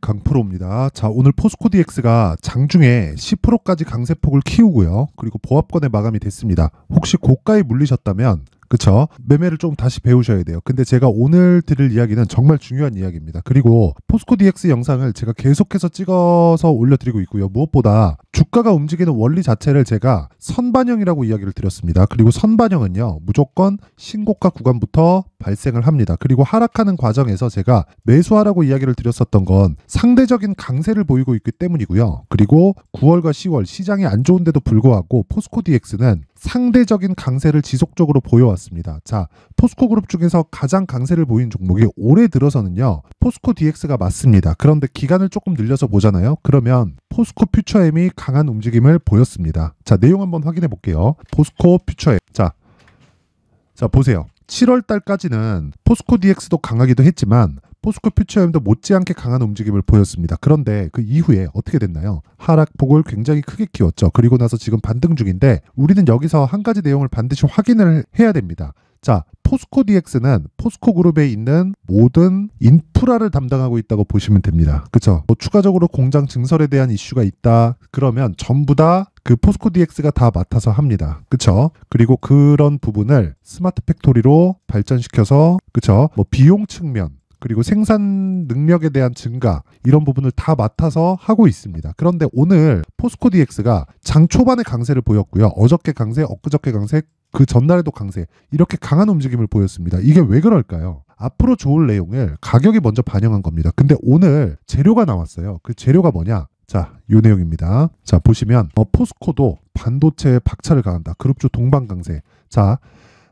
강프로입니다. 자, 오늘 포스코 DX가 장중에 10%까지 강세폭을 키우고요. 그리고 보합권에 마감이 됐습니다. 혹시 고가에 물리셨다면 그쵸? 매매를 좀 다시 배우셔야 돼요. 근데 제가 오늘 드릴 이야기는 정말 중요한 이야기입니다. 그리고 포스코 DX 영상을 제가 계속해서 찍어서 올려드리고 있고요. 무엇보다 주가가 움직이는 원리 자체를 제가 선반영이라고 이야기를 드렸습니다. 그리고 선반영은요, 무조건 신고가 구간부터 발생을 합니다. 그리고 하락하는 과정에서 제가 매수하라고 이야기를 드렸었던 건 상대적인 강세를 보이고 있기 때문이고요. 그리고 9월과 10월 시장이 안 좋은데도 불구하고 포스코 DX는 상대적인 강세를 지속적으로 보여왔습니다. 자, 포스코 그룹 중에서 가장 강세를 보인 종목이 올해 들어서는요, 포스코 DX가 맞습니다. 그런데 기간을 조금 늘려서 보잖아요. 그러면 포스코 퓨처엠이 강한 움직임을 보였습니다. 자, 내용 한번 확인해 볼게요. 포스코 퓨처엠. 자, 자, 보세요. 7월 달까지는 포스코 DX도 강하기도 했지만 포스코 퓨처엠도 못지않게 강한 움직임을 보였습니다. 그런데 그 이후에 어떻게 됐나요? 하락폭을 굉장히 크게 키웠죠. 그리고 나서 지금 반등 중인데 우리는 여기서 한 가지 내용을 반드시 확인을 해야 됩니다. 자, 포스코 DX는 포스코 그룹에 있는 모든 인프라를 담당하고 있다고 보시면 됩니다. 그쵸? 뭐 추가적으로 공장 증설에 대한 이슈가 있다. 그러면 전부 다 그 포스코 DX가 다 맡아서 합니다. 그쵸? 그리고 그런 부분을 스마트 팩토리로 발전시켜서, 그쵸? 뭐 비용 측면, 그리고 생산 능력에 대한 증가 이런 부분을 다 맡아서 하고 있습니다. 그런데 오늘 포스코 DX가 장 초반에 강세를 보였고요. 어저께 강세, 엊그저께 강세, 그 전날에도 강세 이렇게 강한 움직임을 보였습니다. 이게 왜 그럴까요? 앞으로 좋을 내용을 가격이 먼저 반영한 겁니다. 근데 오늘 재료가 나왔어요. 그 재료가 뭐냐? 자, 요 내용입니다. 자, 보시면 어, 포스코도 반도체에 박차를 가한다. 그룹주 동반 강세. 자,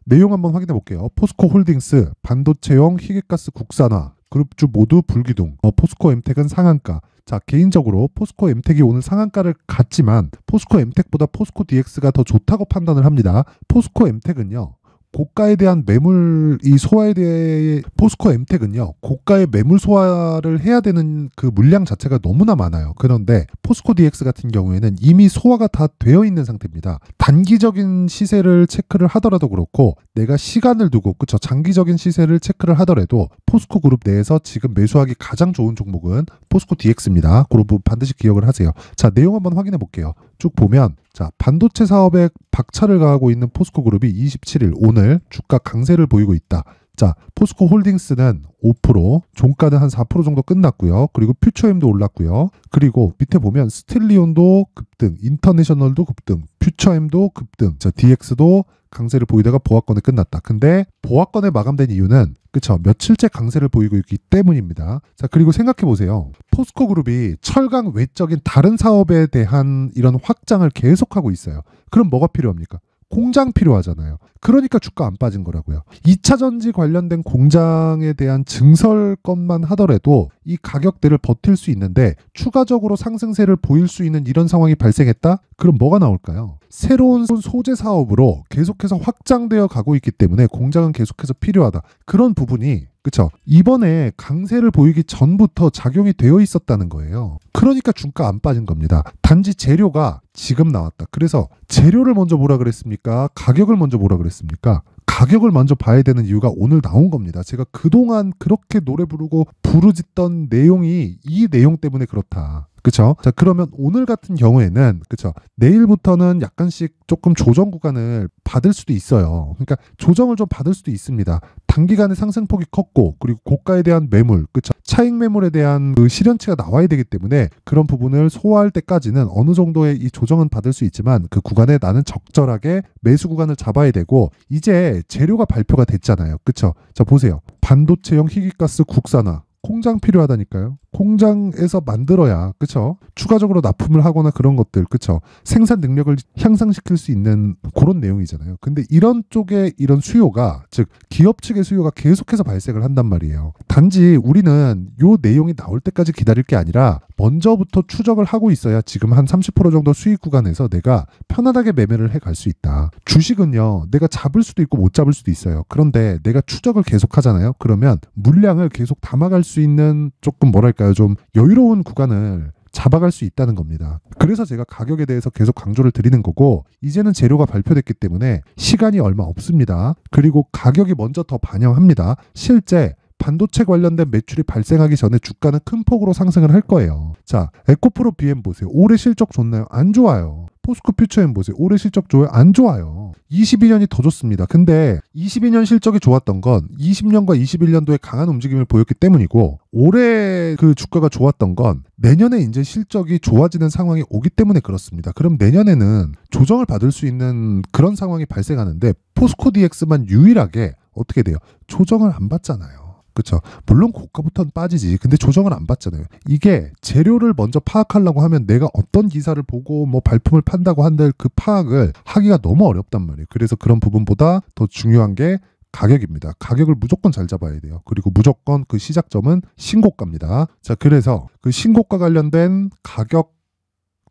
내용 한번 확인해 볼게요. 포스코 홀딩스, 반도체형 희귀가스 국산화, 그룹주 모두 불기둥, 어, 포스코 엠텍은 상한가. 자, 개인적으로 포스코 엠텍이 오늘 상한가를 갔지만 포스코 엠텍보다 포스코 DX가 더 좋다고 판단을 합니다. 포스코 엠텍은요. 고가에 대한 매물 이 소화에 대해 포스코 엠텍은요 고가의 매물 소화를 해야 되는 그 물량 자체가 너무나 많아요 그런데 포스코 DX 같은 경우에는 이미 소화가 다 되어 있는 상태입니다 단기적인 시세를 체크를 하더라도 그렇고 내가 시간을 두고 그저 장기적인 시세를 체크를 하더라도 포스코 그룹 내에서 지금 매수하기 가장 좋은 종목은 포스코 DX입니다. 그룹 반드시 기억을 하세요. 자, 내용 한번 확인해 볼게요. 쭉 보면 자, 반도체 사업에 박차를 가하고 있는 포스코 그룹이 27일 오늘 주가 강세를 보이고 있다. 자, 포스코 홀딩스는 5%, 종가는 한 4% 정도 끝났고요. 그리고 퓨처엠도 올랐고요. 그리고 밑에 보면 스틸리온도 급등, 인터내셔널도 급등, 퓨처엠도 급등, 자, DX도 강세를 보이다가 보합권에 끝났다. 근데 보합권에 마감된 이유는 그쵸 며칠째 강세를 보이고 있기 때문입니다. 자 그리고 생각해 보세요. 포스코 그룹이 철강 외적인 다른 사업에 대한 이런 확장을 계속하고 있어요. 그럼 뭐가 필요합니까? 공장 필요하잖아요. 그러니까 주가 안 빠진 거라고요. 2차 전지 관련된 공장에 대한 증설것만 하더라도 이 가격대를 버틸 수 있는데 추가적으로 상승세를 보일 수 있는 이런 상황이 발생했다? 그럼 뭐가 나올까요? 새로운 소재 사업으로 계속해서 확장되어 가고 있기 때문에 공장은 계속해서 필요하다. 그런 부분이 그렇죠. 이번에 강세를 보이기 전부터 작용이 되어 있었다는 거예요. 그러니까 중가 안 빠진 겁니다. 단지 재료가 지금 나왔다. 그래서 재료를 먼저 보라 그랬습니까? 가격을 먼저 보라 그랬습니까? 가격을 먼저 봐야 되는 이유가 오늘 나온 겁니다. 제가 그동안 그렇게 노래 부르고 부르짖던 내용이 이 내용 때문에 그렇다. 그렇죠. 자 그러면 오늘 같은 경우에는 그렇죠. 내일부터는 약간씩 조금 조정 구간을 받을 수도 있어요. 그러니까 조정을 좀 받을 수도 있습니다. 단기간에 상승폭이 컸고 그리고 고가에 대한 매물, 그렇죠. 차익 매물에 대한 그 실현치가 나와야 되기 때문에 그런 부분을 소화할 때까지는 어느 정도의 이 조정은 받을 수 있지만 그 구간에 나는 적절하게 매수 구간을 잡아야 되고 이제 재료가 발표가 됐잖아요. 그렇죠. 자 보세요. 반도체형 희귀가스 국산화 공장 필요하다니까요. 공장에서 만들어야 그쵸 추가적으로 납품을 하거나 그런 것들 그쵸 생산 능력을 향상시킬 수 있는 그런 내용이잖아요 근데 이런 쪽에 이런 수요가 즉 기업 측의 수요가 계속해서 발생을 한단 말이에요 단지 우리는 요 내용이 나올 때까지 기다릴 게 아니라 먼저부터 추적을 하고 있어야 지금 한 30% 정도 수익 구간에서 내가 편안하게 매매를 해 갈 수 있다 주식은요 내가 잡을 수도 있고 못 잡을 수도 있어요 그런데 내가 추적을 계속 하잖아요 그러면 물량을 계속 담아갈 수 있는 조금 뭐랄까 뭐랄까요 좀 여유로운 구간을 잡아갈 수 있다는 겁니다. 그래서 제가 가격에 대해서 계속 강조를 드리는 거고 이제는 재료가 발표됐기 때문에 시간이 얼마 없습니다. 그리고 가격이 먼저 더 반영합니다. 실제 반도체 관련된 매출이 발생하기 전에 주가는 큰 폭으로 상승을 할 거예요. 자, 에코프로 BM 보세요. 올해 실적 좋나요? 안 좋아요. 포스코 퓨처엠 보세요. 올해 실적 좋아요? 안 좋아요. 22년이 더 좋습니다. 근데 22년 실적이 좋았던 건 20년과 21년도에 강한 움직임을 보였기 때문이고 올해 그 주가가 좋았던 건 내년에 이제 실적이 좋아지는 상황이 오기 때문에 그렇습니다. 그럼 내년에는 조정을 받을 수 있는 그런 상황이 발생하는데 포스코 DX만 유일하게 어떻게 돼요? 조정을 안 받잖아요. 그렇죠. 물론 고가부터는 빠지지. 근데 조정은 안 받잖아요. 이게 재료를 먼저 파악하려고 하면 내가 어떤 기사를 보고 뭐 발품을 판다고 한들 그 파악을 하기가 너무 어렵단 말이에요. 그래서 그런 부분보다 더 중요한 게 가격입니다. 가격을 무조건 잘 잡아야 돼요. 그리고 무조건 그 시작점은 신고가입니다. 자, 그래서 그 신고가 관련된 가격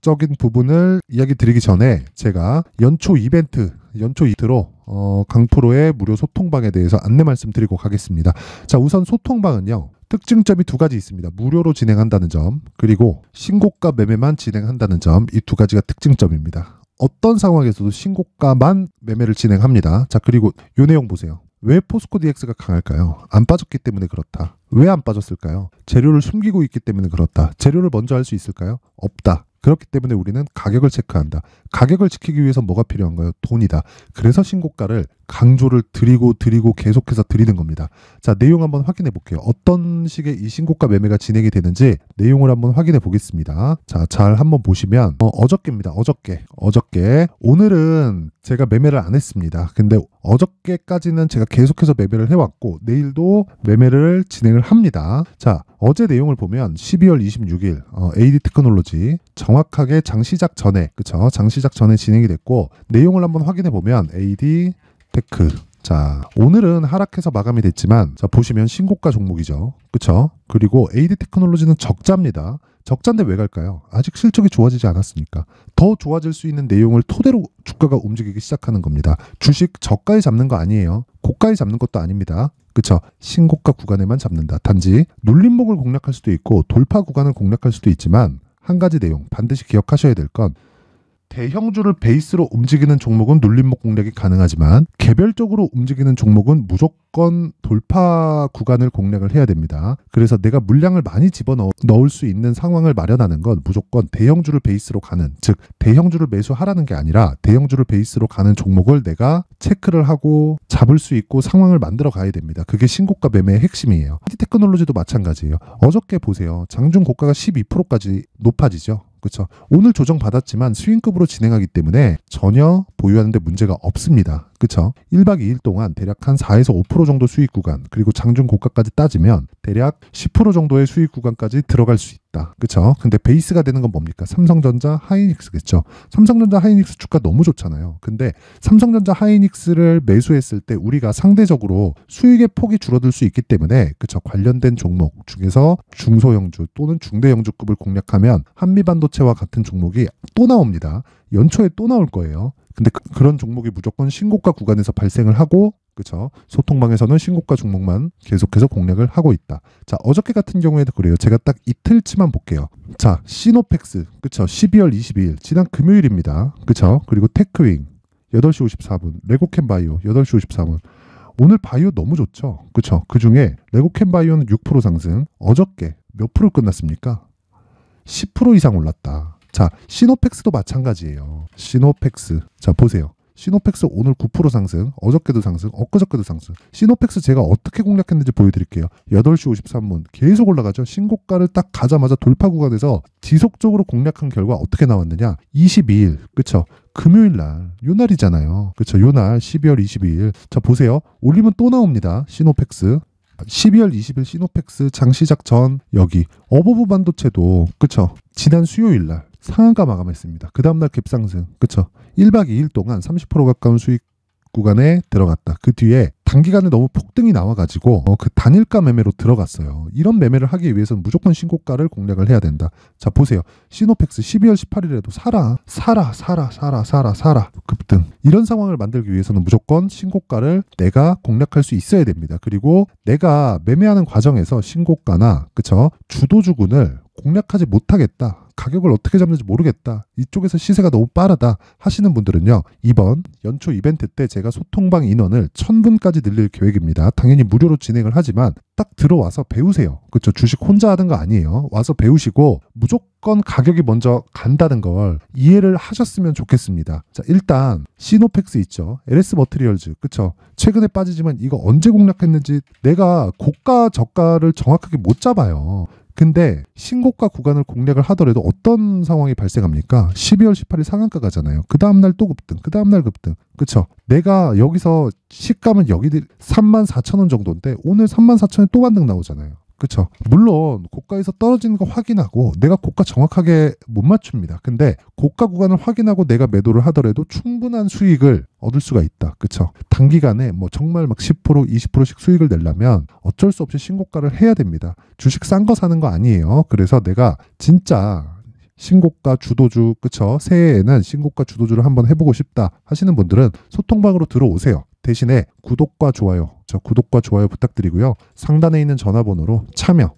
적인 부분을 이야기 드리기 전에 제가 연초 이벤트 연초 이틀로 어, 강프로의 무료 소통방에 대해서 안내 말씀드리고 가겠습니다. 자, 우선 소통방은요. 특징점이 두 가지 있습니다. 무료로 진행한다는 점, 그리고 신고가 매매만 진행한다는 점, 이 두 가지가 특징점입니다. 어떤 상황에서도 신고가만 매매를 진행합니다. 자, 그리고 요 내용 보세요. 왜 포스코 DX가 강할까요? 안 빠졌기 때문에 그렇다. 왜 안 빠졌을까요? 재료를 숨기고 있기 때문에 그렇다. 재료를 먼저 할 수 있을까요? 없다. 그렇기 때문에 우리는 가격을 체크한다. 가격을 지키기 위해서 뭐가 필요한가요? 돈이다. 그래서 신고가를 강조를 드리고 드리고 계속해서 드리는 겁니다. 자, 내용 한번 확인해 볼게요. 어떤 식의 이 신고가 매매가 진행이 되는지 내용을 한번 확인해 보겠습니다. 자, 잘 한번 보시면 어, 저께입니다 어저께. 어저께. 오늘은 제가 매매를 안 했습니다. 근데 어저께까지는 제가 계속해서 매매를 해왔고 내일도 매매를 진행을 합니다. 자, 어제 내용을 보면 12월 26일 어, AD 테크놀로지 정확하게 장 시작 전에 그쵸? 장 시작 전에 진행이 됐고 내용을 한번 확인해 보면 AD 테크. 자, 오늘은 하락해서 마감이 됐지만 자, 보시면 신고가 종목이죠. 그쵸? 그리고 AD 테크놀로지는 적자입니다. 적자인데 왜 갈까요? 아직 실적이 좋아지지 않았으니까. 더 좋아질 수 있는 내용을 토대로 주가가 움직이기 시작하는 겁니다. 주식 저가에 잡는 거 아니에요. 고가에 잡는 것도 아닙니다. 그쵸? 신고가 구간에만 잡는다. 단지 눌림목을 공략할 수도 있고 돌파 구간을 공략할 수도 있지만 한 가지 내용 반드시 기억하셔야 될건 대형주를 베이스로 움직이는 종목은 눌림목 공략이 가능하지만 개별적으로 움직이는 종목은 무조건 돌파 구간을 공략을 해야 됩니다. 그래서 내가 물량을 많이 집어넣을 수 있는 상황을 마련하는 건 무조건 대형주를 베이스로 가는 즉 대형주를 매수하라는 게 아니라 대형주를 베이스로 가는 종목을 내가 체크를 하고 잡을 수 있고 상황을 만들어 가야 됩니다. 그게 신고가 매매의 핵심이에요. 테크놀로지도 마찬가지예요. 어저께 보세요. 장중 고가가 12%까지 높아지죠. 그렇죠. 오늘 조정 받았지만 스윙급으로 진행하기 때문에 전혀 보유하는데 문제가 없습니다. 그쵸? 1박 2일 동안 대략 한 4에서 5% 정도 수익 구간, 그리고 장중 고가까지 따지면 대략 10% 정도의 수익 구간까지 들어갈 수 있다. 그쵸? 근데 베이스가 되는 건 뭡니까? 삼성전자 하이닉스겠죠? 삼성전자 하이닉스 주가 너무 좋잖아요. 근데 삼성전자 하이닉스를 매수했을 때 우리가 상대적으로 수익의 폭이 줄어들 수 있기 때문에, 그쵸? 관련된 종목 중에서 중소형주 또는 중대형주급을 공략하면 한미반도체와 같은 종목이 또 나옵니다. 연초에 또 나올 거예요. 근데 그, 런 종목이 무조건 신고가 구간에서 발생을 하고 그쵸 소통망에서는 신고가 종목만 계속해서 공략을 하고 있다. 자 어저께 같은 경우에도 그래요. 제가 딱 이틀치만 볼게요. 자 시노펙스 그쵸 12월 22일 지난 금요일입니다. 그쵸 그리고 테크윙 8시 54분 레고캠 바이오 8시 54분 오늘 바이오 너무 좋죠. 그쵸 그 중에 레고캠 바이오는 6% 상승 어저께 몇 프로 끝났습니까? 10% 이상 올랐다. 자, 시노팩스도 마찬가지예요. 시노팩스 자, 보세요. 시노팩스 오늘 9% 상승, 어저께도 상승, 엊그저께도 상승. 시노팩스 제가 어떻게 공략했는지 보여드릴게요. 8시 53분 계속 올라가죠. 신고가를 딱 가자마자 돌파 구간에서 지속적으로 공략한 결과 어떻게 나왔느냐? 22일, 그쵸? 금요일 날, 요 날이잖아요. 그쵸? 요 날, 12월 22일. 자, 보세요. 올리면 또 나옵니다. 시노팩스 12월 20일 시노팩스장 시작 전 여기 어버브 반도체도 그쵸 지난 수요일 날 상한가 마감했습니다. 그 다음날 갭상승 그쵸? 1박 2일 동안 30% 가까운 수익 구간에 들어갔다. 그 뒤에 단기간에 너무 폭등이 나와가지고 어, 그 단일가 매매로 들어갔어요. 이런 매매를 하기 위해서는 무조건 신고가를 공략을 해야 된다. 자 보세요. 시노펙스 12월 18일에도 사라 사라 사라 사라 사라 사라 급등 이런 상황을 만들기 위해서는 무조건 신고가를 내가 공략할 수 있어야 됩니다. 그리고 내가 매매하는 과정에서 신고가나 그쵸 주도주군을 공략하지 못하겠다. 가격을 어떻게 잡는지 모르겠다. 이쪽에서 시세가 너무 빠르다 하시는 분들은요. 이번 연초 이벤트 때 제가 소통방 인원을 1000분까지 늘릴 계획입니다. 당연히 무료로 진행을 하지만 딱 들어와서 배우세요. 그렇죠. 주식 혼자 하는 거 아니에요. 와서 배우시고 무조건 가격이 먼저 간다는 걸 이해를 하셨으면 좋겠습니다. 자, 일단 시노펙스 있죠. LS 머트리얼즈. 그렇죠. 최근에 빠지지만 이거 언제 공략했는지 내가 고가 저가를 정확하게 못 잡아요. 근데 신고가 구간을 공략을 하더라도 어떤 상황이 발생합니까? 12월 18일 상한가 가잖아요. 그 다음날 또 급등, 그 다음날 급등. 그쵸? 내가 여기서 시가면 여기 3만4천원 정도인데 오늘 3만4천원에또 반등 나오잖아요. 그렇죠. 물론 고가에서 떨어지는 거 확인하고 내가 고가 정확하게 못 맞춥니다. 근데 고가 구간을 확인하고 내가 매도를 하더라도 충분한 수익을 얻을 수가 있다. 그렇죠. 단기간에 뭐 정말 막10% 20%씩 수익을 내려면 어쩔 수 없이 신고가를 해야 됩니다. 주식 싼 거 사는 거 아니에요. 그래서 내가 진짜 신고가 주도주 그쵸 새해에는 신고가 주도주를 한번 해보고 싶다 하시는 분들은 소통방으로 들어오세요 대신에 구독과 좋아요 저 구독과 좋아요 부탁드리고요. 상단에 있는 전화번호로 참여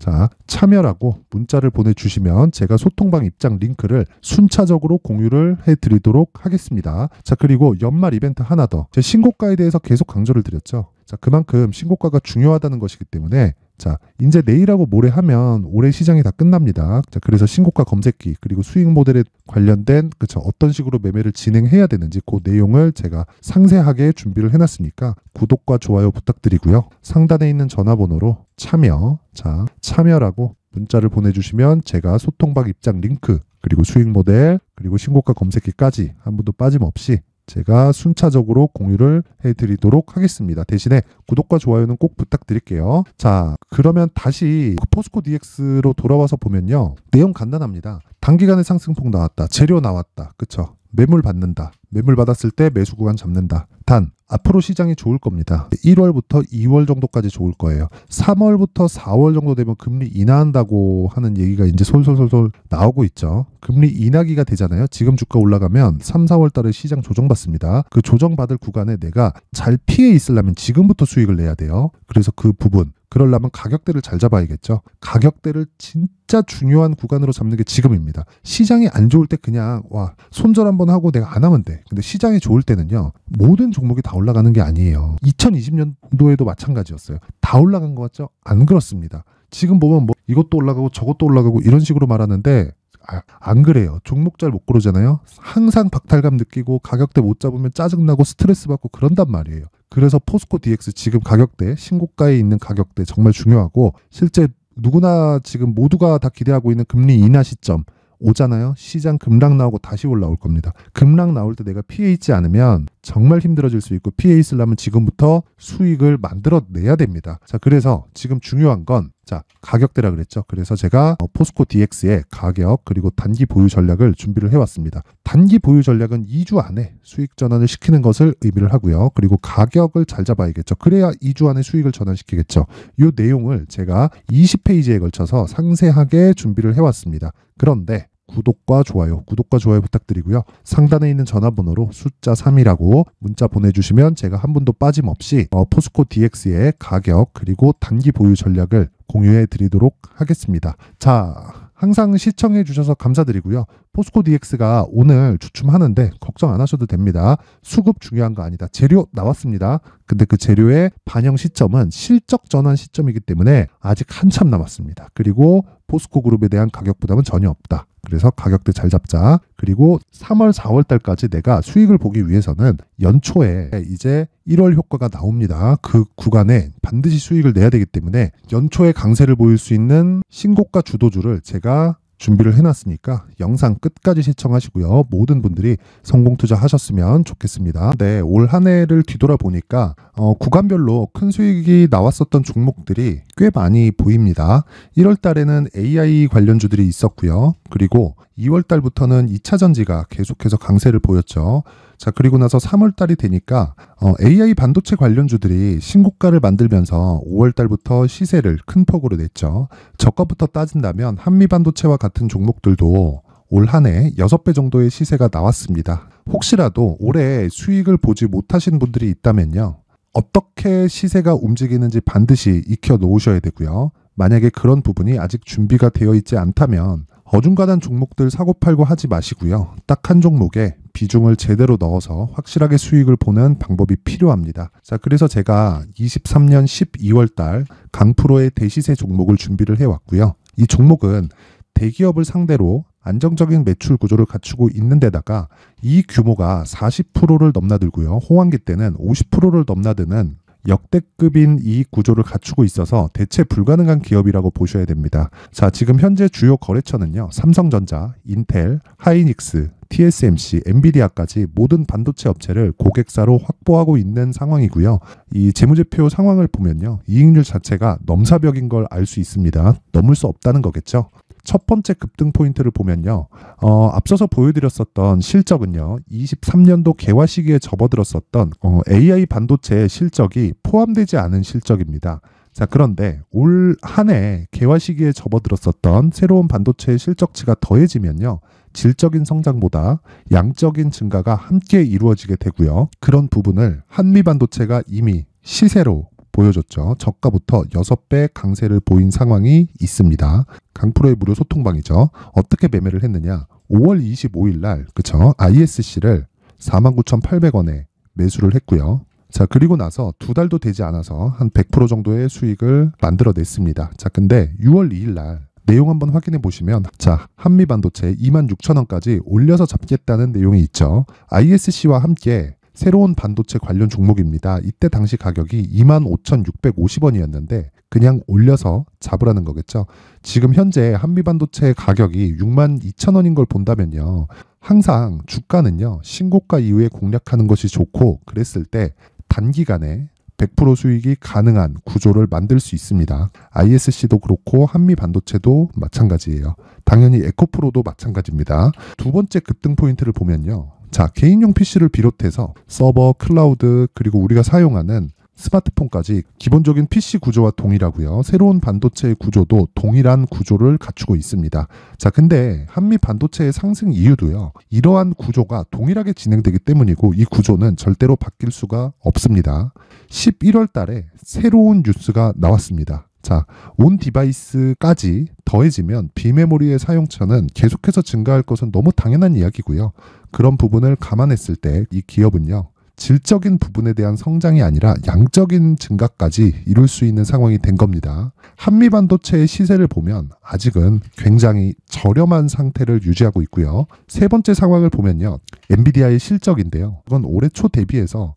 자, 참여라고 문자를 보내주시면 제가 소통방 입장 링크를 순차적으로 공유를 해드리도록 하겠습니다. 자, 그리고 연말 이벤트 하나 더. 제 신고가에 대해서 계속 강조를 드렸죠. 자, 그만큼 신고가가 중요하다는 것이기 때문에 자, 이제 내일하고 모레 하면 올해 시장이 다 끝납니다. 자, 그래서 신고가 검색기 그리고 수익 모델에 관련된 그쵸 어떤 식으로 매매를 진행해야 되는지 그 내용을 제가 상세하게 준비를 해놨으니까 구독과 좋아요 부탁드리고요. 상단에 있는 전화번호로 참여, 자 참여라고 문자를 보내주시면 제가 소통방 입장 링크 그리고 수익 모델 그리고 신고가 검색기까지 한 번도 빠짐없이 제가 순차적으로 공유를 해드리도록 하겠습니다. 대신에 구독과 좋아요는 꼭 부탁드릴게요. 자, 그러면 다시 그 포스코 DX로 돌아와서 보면요. 내용 간단합니다. 단기간에 상승폭 나왔다. 재료 나왔다. 그쵸? 매물 받는다. 매물 받았을 때 매수 구간 잡는다. 단 앞으로 시장이 좋을 겁니다. 1월부터 2월 정도까지 좋을 거예요. 3월부터 4월 정도 되면 금리 인하한다고 하는 얘기가 이제 솔솔솔솔 나오고 있죠. 금리 인하기가 되잖아요. 지금 주가 올라가면 3, 4월 달에 시장 조정받습니다. 그 조정받을 구간에 내가 잘 피해 있으려면 지금부터 수익을 내야 돼요. 그래서 그 부분 그러려면 가격대를 잘 잡아야겠죠. 가격대를 진짜 중요한 구간으로 잡는 게 지금입니다. 시장이 안 좋을 때 그냥 와 손절 한번 하고 내가 안 하면 돼. 근데 시장이 좋을 때는요. 모든 종목이 다 올라가는 게 아니에요. 2020년도에도 마찬가지였어요. 다 올라간 것 같죠? 안 그렇습니다. 지금 보면 뭐 이것도 올라가고 저것도 올라가고 이런 식으로 말하는데 아, 안 그래요. 종목 잘 못 고르잖아요. 항상 박탈감 느끼고 가격대 못 잡으면 짜증나고 스트레스 받고 그런단 말이에요. 그래서 포스코 DX 지금 가격대 신고가에 있는 가격대 정말 중요하고 실제 누구나 지금 모두가 다 기대하고 있는 금리 인하 시점 오잖아요. 시장 급락 나오고 다시 올라올 겁니다. 급락 나올 때 내가 피해 있지 않으면 정말 힘들어질 수 있고 피해 있으려면 지금부터 수익을 만들어내야 됩니다. 자, 그래서 지금 중요한 건 자, 가격대라 그랬죠. 그래서 제가 어, 포스코 DX의 가격 그리고 단기 보유 전략을 준비를 해왔습니다. 단기 보유 전략은 2주 안에 수익 전환을 시키는 것을 의미를 하고요. 그리고 가격을 잘 잡아야겠죠. 그래야 2주 안에 수익을 전환시키겠죠. 이 내용을 제가 20페이지에 걸쳐서 상세하게 준비를 해왔습니다. 그런데 구독과 좋아요, 구독과 좋아요 부탁드리고요. 상단에 있는 전화번호로 숫자 3이라고 문자 보내주시면 제가 한 분도 빠짐없이 어, 포스코 DX의 가격 그리고 단기 보유 전략을 공유해 드리도록 하겠습니다. 자, 항상 시청해 주셔서 감사드리고요. 포스코 DX가 오늘 주춤하는데 걱정 안 하셔도 됩니다. 수급 중요한 거 아니다. 재료 나왔습니다. 근데 그 재료의 반영 시점은 실적 전환 시점이기 때문에 아직 한참 남았습니다. 그리고 포스코 그룹에 대한 가격 부담은 전혀 없다. 그래서 가격대 잘 잡자. 그리고 3월, 4월 달까지 내가 수익을 보기 위해서는 연초에 이제 1월 효과가 나옵니다. 그 구간에 반드시 수익을 내야 되기 때문에 연초에 강세를 보일 수 있는 신고가 주도주를 제가 준비를 해놨으니까 영상 끝까지 시청하시고요. 모든 분들이 성공 투자하셨으면 좋겠습니다. 네, 올 한 해를 뒤돌아보니까 어, 구간별로 큰 수익이 나왔었던 종목들이 꽤 많이 보입니다. 1월 달에는 AI 관련주들이 있었고요. 그리고 2월 달부터는 2차 전지가 계속해서 강세를 보였죠. 자, 그리고 나서 3월 달이 되니까 어, AI 반도체 관련주들이 신고가를 만들면서 5월 달부터 시세를 큰 폭으로 냈죠. 저가부터 따진다면 한미 반도체와 같은 종목들도 올한해 6배 정도의 시세가 나왔습니다. 혹시라도 올해 수익을 보지 못하신 분들이 있다면요. 어떻게 시세가 움직이는지 반드시 익혀 놓으셔야 되고요. 만약에 그런 부분이 아직 준비가 되어 있지 않다면 어중간한 종목들 사고 팔고 하지 마시고요. 딱 한 종목에 비중을 제대로 넣어서 확실하게 수익을 보는 방법이 필요합니다. 자, 그래서 제가 23년 12월 달 강프로의 대시세 종목을 준비를 해왔고요. 이 종목은 대기업을 상대로 안정적인 매출 구조를 갖추고 있는 데다가 이 규모가 40%를 넘나들고요. 호황기 때는 50%를 넘나드는 역대급인 이익 구조를 갖추고 있어서 대체 불가능한 기업이라고 보셔야 됩니다. 자, 지금 현재 주요 거래처는요. 삼성전자, 인텔, 하이닉스, TSMC, 엔비디아까지 모든 반도체 업체를 고객사로 확보하고 있는 상황이고요. 이 재무제표 상황을 보면요. 이익률 자체가 넘사벽인 걸 알 수 있습니다. 넘을 수 없다는 거겠죠. 첫 번째 급등 포인트를 보면요. 어, 앞서서 보여드렸었던 실적은요. 23년도 개화 시기에 접어들었었던 어, AI 반도체의 실적이 포함되지 않은 실적입니다. 자, 그런데 올 한해 개화 시기에 접어들었었던 새로운 반도체의 실적치가 더해지면요. 질적인 성장보다 양적인 증가가 함께 이루어지게 되고요. 그런 부분을 한미 반도체가 이미 시세로 보여줬죠. 저가부터 6배 강세를 보인 상황이 있습니다. 강프로의 무료 소통방이죠. 어떻게 매매를 했느냐? 5월 25일 날, 그쵸? ISC를 49,800원에 매수를 했고요. 자, 그리고 나서 두 달도 되지 않아서 한 100% 정도의 수익을 만들어냈습니다. 자, 근데 6월 2일 날 내용 한번 확인해 보시면 자 한미 반도체 26,000원까지 올려서 잡겠다는 내용이 있죠. ISC와 함께 새로운 반도체 관련 종목입니다. 이때 당시 가격이 25,650원이었는데 그냥 올려서 잡으라는 거겠죠. 지금 현재 한미반도체 가격이 62,000원인 걸 본다면요. 항상 주가는요. 신고가 이후에 공략하는 것이 좋고 그랬을 때 단기간에 100% 수익이 가능한 구조를 만들 수 있습니다. ISC도 그렇고 한미 반도체도 마찬가지예요. 당연히 에코프로도 마찬가지입니다. 두 번째 급등 포인트를 보면요. 자, 개인용 PC를 비롯해서 서버, 클라우드, 그리고 우리가 사용하는 스마트폰까지 기본적인 PC 구조와 동일하고요. 새로운 반도체의 구조도 동일한 구조를 갖추고 있습니다. 자, 근데 한미 반도체의 상승 이유도요. 이러한 구조가 동일하게 진행되기 때문이고 이 구조는 절대로 바뀔 수가 없습니다. 11월 달에 새로운 뉴스가 나왔습니다. 자, 온 디바이스까지 더해지면 비메모리의 사용처는 계속해서 증가할 것은 너무 당연한 이야기고요. 그런 부분을 감안했을 때 이 기업은요. 질적인 부분에 대한 성장이 아니라 양적인 증가까지 이룰 수 있는 상황이 된 겁니다. 한미 반도체의 시세를 보면 아직은 굉장히 저렴한 상태를 유지하고 있고요. 세 번째 상황을 보면요. 엔비디아의 실적인데요. 이건 올해 초 대비해서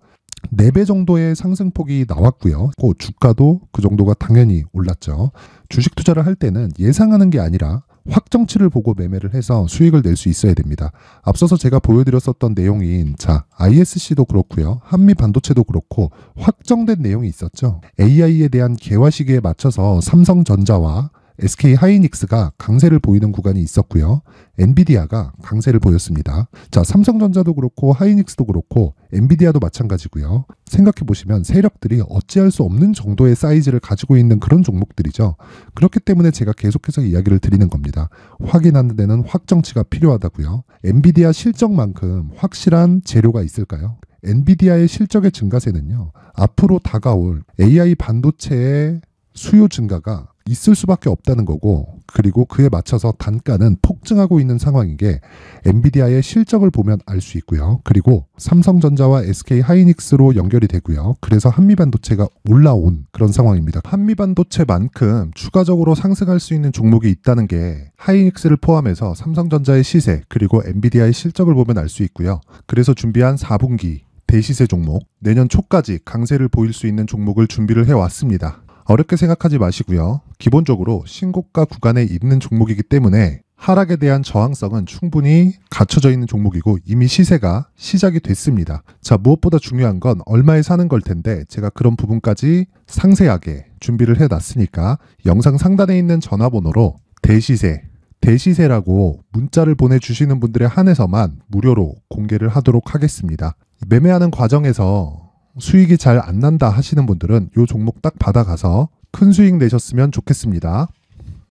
4배 정도의 상승폭이 나왔고요. 그 주가도 그 정도가 당연히 올랐죠. 주식 투자를 할 때는 예상하는 게 아니라 확정치를 보고 매매를 해서 수익을 낼 수 있어야 됩니다. 앞서서 제가 보여드렸었던 내용인 자 ISC도 그렇고요. 한미 반도체도 그렇고 확정된 내용이 있었죠. AI에 대한 개화 시기에 맞춰서 삼성전자와 SK 하이닉스가 강세를 보이는 구간이 있었고요. 엔비디아가 강세를 보였습니다. 자, 삼성전자도 그렇고 하이닉스도 그렇고 엔비디아도 마찬가지고요. 생각해 보시면 세력들이 어찌할 수 없는 정도의 사이즈를 가지고 있는 그런 종목들이죠. 그렇기 때문에 제가 계속해서 이야기를 드리는 겁니다. 확인하는 데는 확정치가 필요하다고요. 엔비디아 실적만큼 확실한 재료가 있을까요? 엔비디아의 실적의 증가세는요. 앞으로 다가올 AI 반도체의 수요 증가가 있을 수밖에 없다는 거고 그리고 그에 맞춰서 단가는 폭증하고 있는 상황인 게 엔비디아의 실적을 보면 알 수 있고요. 그리고 삼성전자와 SK 하이닉스로 연결이 되고요. 그래서 한미반도체가 올라온 그런 상황입니다. 한미반도체만큼 추가적으로 상승할 수 있는 종목이 있다는 게 하이닉스를 포함해서 삼성전자의 시세 그리고 엔비디아의 실적을 보면 알 수 있고요. 그래서 준비한 4분기 대시세 종목, 내년 초까지 강세를 보일 수 있는 종목을 준비를 해왔습니다. 어렵게 생각하지 마시고요. 기본적으로 신고가 구간에 있는 종목이기 때문에 하락에 대한 저항성은 충분히 갖춰져 있는 종목이고 이미 시세가 시작이 됐습니다. 자, 무엇보다 중요한 건 얼마에 사는 걸 텐데 제가 그런 부분까지 상세하게 준비를 해 놨으니까 영상 상단에 있는 전화번호로 대시세, 대시세라고 문자를 보내주시는 분들에 한해서만 무료로 공개를 하도록 하겠습니다. 매매하는 과정에서 수익이 잘 안 난다 하시는 분들은 요 종목 딱 받아가서 큰 수익 내셨으면 좋겠습니다.